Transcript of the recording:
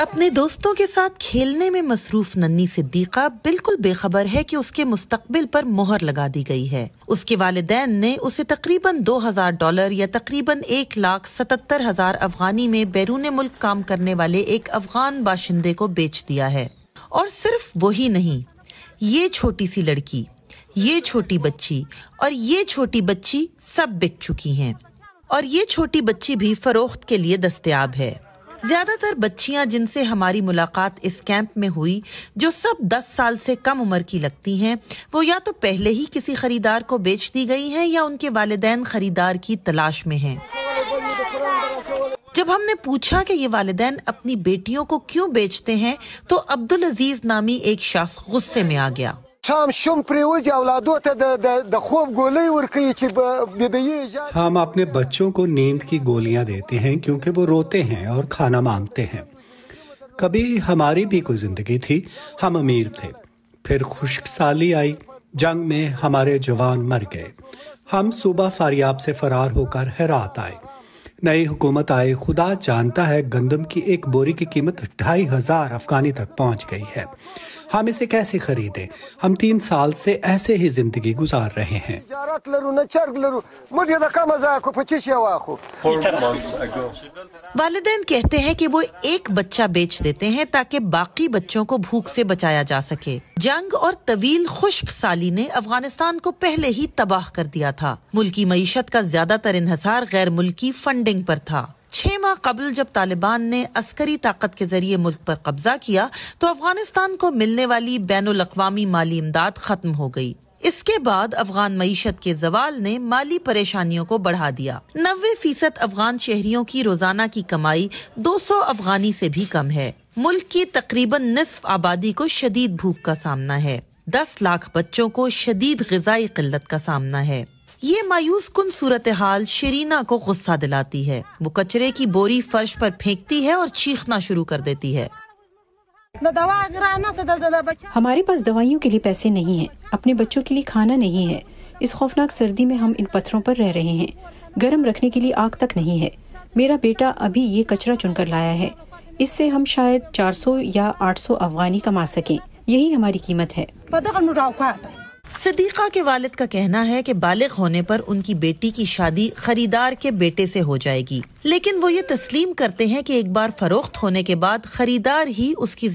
अपने दोस्तों के साथ खेलने में मसरूफ नन्नी सिद्दीका बिल्कुल बेखबर है कि उसके मुस्तकबिल पर मोहर लगा दी गई है उसके वालदेन ने उसे तकरीबन दो हजार डॉलर या तकरीबन एक लाख सतर हजार अफगानी में बैरून मुल्क काम करने वाले एक अफगान बाशिंदे को बेच दिया है और सिर्फ वही नहीं ये छोटी सी लड़की ये छोटी बच्ची और ये छोटी बच्ची सब बिक चुकी हैं और ये छोटी बच्ची भी फरोख्त के लिए दस्तियाब है ज्यादातर बच्चियां जिनसे हमारी मुलाकात इस कैंप में हुई जो सब 10 साल से कम उम्र की लगती हैं वो या तो पहले ही किसी खरीदार को बेच दी गई हैं या उनके वालदेन खरीदार की तलाश में हैं जब हमने पूछा कि ये वालदेन अपनी बेटियों को क्यों बेचते हैं तो अब्दुल अजीज नामी एक शख्स गुस्से में आ गया شام شوم پریوزی اولادوں ته د خوब गोली ورकी چې بدیه हम अपने बच्चों को नींद की गोलियां देते हैं क्योंकि वो रोते हैं और खाना मांगते हैं कभी हमारी भी कोई जिंदगी थी हम अमीर थे फिर खुशकसाली आई जंग में हमारे जवान मर गए हम सुबह फारियाब से फरार होकर हैरात आए नई हुकूमत आए खुदा जानता है गंदम की एक बोरी की कीमत ढाई हजार अफगानी तक पहुंच गई है हम इसे कैसे खरीदे हम तीन साल से ऐसे ही जिंदगी गुजार रहे हैं वाले कहते हैं कि वो एक बच्चा बेच देते हैं ताकि बाकी बच्चों को भूख से बचाया जा सके जंग और तवील खुश्क साली ने अफगानिस्तान को पहले ही तबाह कर दिया था मुल्की मीशत का ज्यादातर इंहसार गैर मुल्की फंडिंग पर था छः माह कबल जब तालिबान ने अस्करी ताकत के जरिए मुल्क पर कब्जा किया तो अफगानिस्तान को मिलने वाली बैन अवी माली इमदाद खत्म हो गई इसके बाद अफगान मीशत के जवाल ने माली परेशानियों को बढ़ा दिया नबे फीसद अफगान शहरियों की रोजाना की कमाई 200 अफगानी से भी कम है मुल्क की तकरीबन नसफ आबादी को शदीद भूख का सामना है दस लाख बच्चों को शदीद गजाई किल्लत का सामना है ये मायूस कन सूरत हाल शरीना को गुस्सा दिलाती है वो कचरे की बोरी फर्श पर फेंकती है और चीखना शुरू कर देती है हमारे पास दवाइयों के लिए पैसे नहीं हैं, अपने बच्चों के लिए खाना नहीं है इस खौफनाक सर्दी में हम इन पत्थरों पर रह रहे हैं गर्म रखने के लिए आग तक नहीं है मेरा बेटा अभी ये कचरा चुनकर लाया है इससे हम शायद 400 या 800 अफगानी कमा सकें यही हमारी कीमत है सदीका के वालिद का कहना है कि बालिग होने पर उनकी बेटी की शादी खरीदार के बेटे से हो जाएगी लेकिन वो ये तस्लीम करते हैं कि एक बार फरोख्त होने के बाद खरीदार ही उसकी